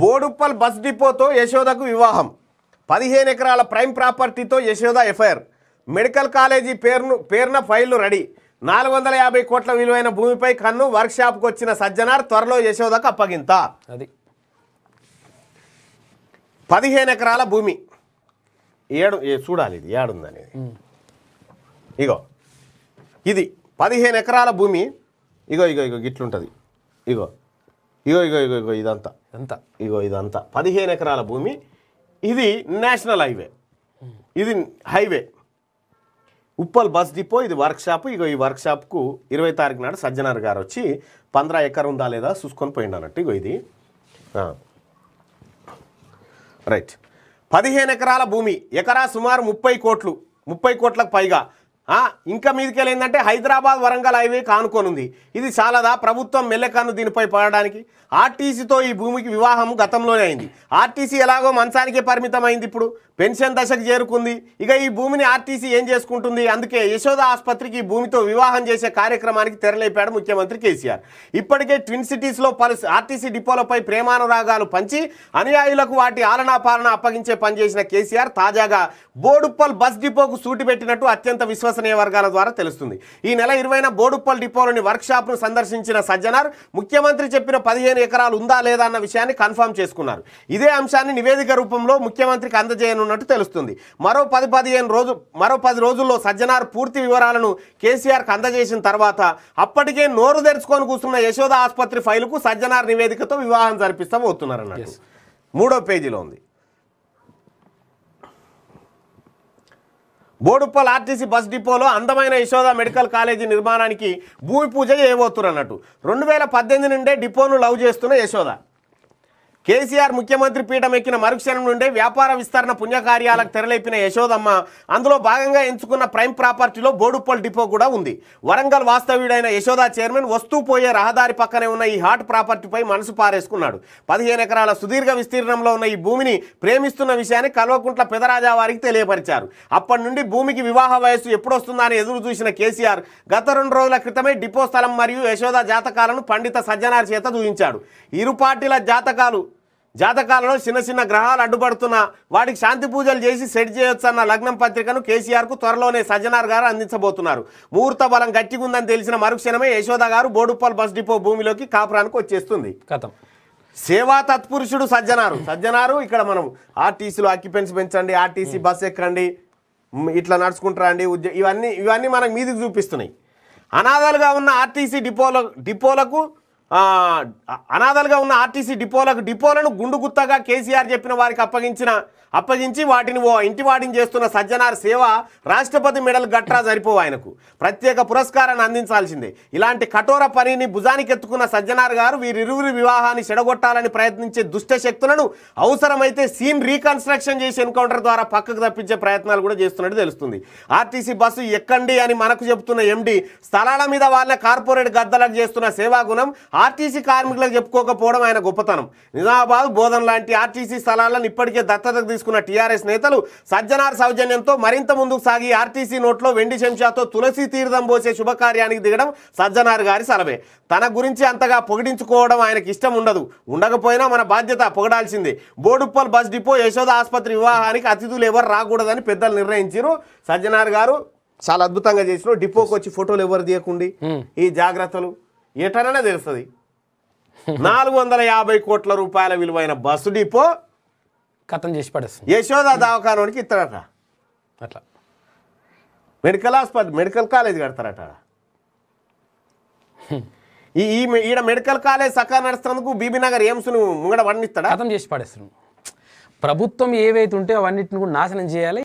Boduppal bus డిపోతో యశోదకు వివాహం పదిహేను ఎకరాల ప్రైమ్ ప్రాపర్టీతో యశోద ఎఫ్ఐఆర్ మెడికల్ కాలేజీ పేరును పేరున ఫైళ్లు రెడీ నాలుగు వందల యాభై కోట్ల విలువైన భూమిపై కన్ను వర్క్షాప్కు వచ్చిన సజ్జనార్ త్వరలో యశోదకు అప్పగింత అది పదిహేను ఎకరాల భూమి ఏడు చూడాలి ఇది ఏడుందని ఇగో ఇది పదిహేను ఎకరాల భూమి ఇగో ఇగో ఇగో గిట్లుంటుంది ఇగో ఇగో ఇగో ఇగో ఇగో ఇదంతా ఎంత ఇగో ఇదంతా పదిహేను ఎకరాల భూమి ఇది నేషనల్ హైవే ఇది హైవే ఉప్పల్ బస్ డిపో ఇది వర్క్షాప్ ఇగో ఈ వర్క్షాప్కు ఇరవై తారీఖు నాడు సజ్జనార్ గారు వచ్చి పంద్రా ఎకరం ఉందా లేదా చూసుకొని పోయిండు అన్నట్టు ఇగో ఇది రైట్ పదిహేను ఎకరాల భూమి ఎకరా సుమారు ముప్పై కోట్లు ముప్పై కోట్లకు పైగా ఇంకా మీదకి ఏంటంటే హైదరాబాద్ వరంగల్ హైవే కానుకొనుంది ఇది చాలాదా ప్రభుత్వం మెల్లెకాను దీనిపై పడడానికి ఆర్టీసీతో ఈ భూమికి వివాహం గతంలోనే అయింది ఆర్టీసీ ఎలాగో మంచానికే అయింది ఇప్పుడు పెన్షన్ దశకు చేరుకుంది ఇక ఈ భూమిని ఆర్టీసీ ఏం చేసుకుంటుంది అందుకే యశోద ఆసుపత్రికి ఈ భూమితో వివాహం చేసే కార్యక్రమానికి తెరలేపాడు ముఖ్యమంత్రి కేసీఆర్ ఇప్పటికే ట్విన్ సిటీస్లో పలు ఆర్టీసీ డిపోలపై ప్రేమానురాగాలు పంచి అనుయాయులకు వాటి ఆలనా పాలన అప్పగించే పనిచేసిన కేసీఆర్ తాజాగా బోడుప్పల్ బస్ డిపోకు సూటి పెట్టినట్టు అత్యంత విశ్వాస విశ్వసనీయ వర్గాల ద్వారా తెలుస్తుంది ఈ నెల ఇరవైన బోడుప్పల్ డిపోలోని ను సందర్శించిన సజ్జనార్ ముఖ్యమంత్రి చెప్పిన పదిహేను ఎకరాలు ఉందా లేదా అన్న విషయాన్ని కన్ఫర్మ్ చేసుకున్నారు ఇదే అంశాన్ని నివేదిక రూపంలో ముఖ్యమంత్రికి అందజేయనున్నట్టు తెలుస్తుంది మరో పది పదిహేను రోజు మరో పది రోజుల్లో సజ్జనార్ పూర్తి వివరాలను కేసీఆర్కు అందజేసిన తర్వాత అప్పటికే నోరు తెరుచుకొని కూర్చున్న యశోద ఆసుపత్రి ఫైలుకు సజ్జనార్ నివేదికతో వివాహం జరిపిస్తాబోతున్నారన్నట్టు మూడో పేజీలో ఉంది బోడుప్పల్ ఆర్టీసీ బస్ డిపోలో అందమైన యశోద మెడికల్ కాలేజీ నిర్మాణానికి భూమి పూజ చేయబోతున్నట్టు అన్నట్టు రెండు వేల పద్దెనిమిది నుండే డిపోను లవ్ చేస్తున్న యశోద కేసీఆర్ ముఖ్యమంత్రి పీఠం ఎక్కిన మరుక్షణం నుండే వ్యాపార విస్తరణ పుణ్యకార్యాలకు తెరలేపిన యశోదమ్మ అందులో భాగంగా ఎంచుకున్న ప్రైమ్ ప్రాపర్టీలో బోడుప్పల్ డిపో కూడా ఉంది వరంగల్ వాస్తవ్యుడైన యశోద చైర్మన్ వస్తూ పోయే రహదారి పక్కనే ఉన్న ఈ హాట్ ప్రాపర్టీపై మనసు పారేసుకున్నాడు పదిహేను ఎకరాల సుదీర్ఘ విస్తీర్ణంలో ఉన్న ఈ భూమిని ప్రేమిస్తున్న విషయాన్ని కల్వకుంట్ల పెదరాజా వారికి తెలియపరిచారు అప్పటి నుండి భూమికి వివాహ వయస్సు ఎప్పుడొస్తుందని అని ఎదురు చూసిన కేసీఆర్ గత రెండు రోజుల క్రితమే డిపో స్థలం మరియు యశోద జాతకాలను పండిత సజ్జనార్ చేత చూపించాడు ఇరు పార్టీల జాతకాలు జాతకాలలో చిన్న చిన్న గ్రహాలు అడ్డుపడుతున్న వాటికి శాంతి పూజలు చేసి సెట్ చేయొచ్చన్న లగ్నం పత్రికను కేసీఆర్కు త్వరలోనే సజ్జనార్ గారు అందించబోతున్నారు ముహూర్త బలం గట్టిగుందని తెలిసిన మరుక్షణమే యశోద గారు బోడుపాల్ బస్ డిపో భూమిలోకి కాపురానికి వచ్చేస్తుంది కథం సేవా తత్పురుషుడు సజ్జనారు సజ్జనారు ఇక్కడ మనం ఆర్టీసీలో అక్యుపెన్స్ పెంచండి ఆర్టీసీ బస్ ఎక్కండి ఇట్లా నడుచుకుంటారా అండి ఇవన్నీ ఇవన్నీ మనకు మీదికి చూపిస్తున్నాయి అనాథాలుగా ఉన్న ఆర్టీసీ డిపోల డిపోలకు అనాథలుగా ఉన్న ఆర్టీసీ డిపోలకు డిపోలను గుండుగుత్తగా కేసీఆర్ చెప్పిన వారికి అప్పగించిన అప్పగించి వాటిని ఓ ఇంటివాడిని చేస్తున్న సజ్జనార్ సేవ రాష్ట్రపతి మెడల్ గట్రా సరిపోవు ఆయనకు ప్రత్యేక పురస్కారాన్ని అందించాల్సిందే ఇలాంటి కఠోర పనిని భుజానికి ఎత్తుకున్న సజ్జనార్ గారు వీరిరువురి వివాహాన్ని చెడగొట్టాలని ప్రయత్నించే దుష్ట శక్తులను అవసరమైతే సీన్ రీకన్స్ట్రక్షన్ చేసి ఎన్కౌంటర్ ద్వారా పక్కకు తప్పించే ప్రయత్నాలు కూడా చేస్తున్నట్టు తెలుస్తుంది ఆర్టీసీ బస్సు ఎక్కండి అని మనకు చెబుతున్న ఎండి స్థలాల మీద వాళ్ళ కార్పొరేట్ గద్దలకు చేస్తున్న సేవాగుణం ఆర్టీసీ కార్మికులకు చెప్పుకోకపోవడం ఆయన గొప్పతనం నిజామాబాద్ బోధన్ లాంటి ఆర్టీసీ స్థలాలను ఇప్పటికే దత్తత తీసుకున్న టీఆర్ఎస్ నేతలు సజ్జనార్ సౌజన్యంతో మరింత ముందుకు సాగి ఆర్టీసీ నోట్లో వెండి చెంచాతో తులసి తీర్థం పోసే శుభకార్యానికి దిగడం సజ్జనార్ గారి సలవే తన గురించి అంతగా పొగిడించుకోవడం ఆయనకి ఇష్టం ఉండదు ఉండకపోయినా మన బాధ్యత పొగడాల్సిందే బోడుప్పల్ బస్ డిపో యశోద ఆసుపత్రి వివాహానికి అతిథులు ఎవరు రాకూడదని పెద్దలు నిర్ణయించారు సజ్జనార్ గారు చాలా అద్భుతంగా చేసిన డిపోకి వచ్చి ఫోటోలు ఎవరు తీయకుండి ఈ జాగ్రత్తలు ఏటనైనా తెలుస్తుంది నాలుగు వందల యాభై కోట్ల రూపాయల విలువైన బస్సు డిపో కథం చేసి పడేస్తుంది యశోద దవాఖానానికి ఇస్తారట అట్లా మెడికల్ హాస్పిటల్ మెడికల్ కాలేజ్ కడతారట ఈ ఈడ మెడికల్ కాలేజ్ సకా నడుస్తున్నందుకు బీబీనగర్ ఎయిమ్స్ను ముంగడ వర్ణిస్తాడా కథం చేసి పడేస్తున్నాం ప్రభుత్వం ఏవైతే ఉంటే అవన్నిటిని కూడా నాశనం చేయాలి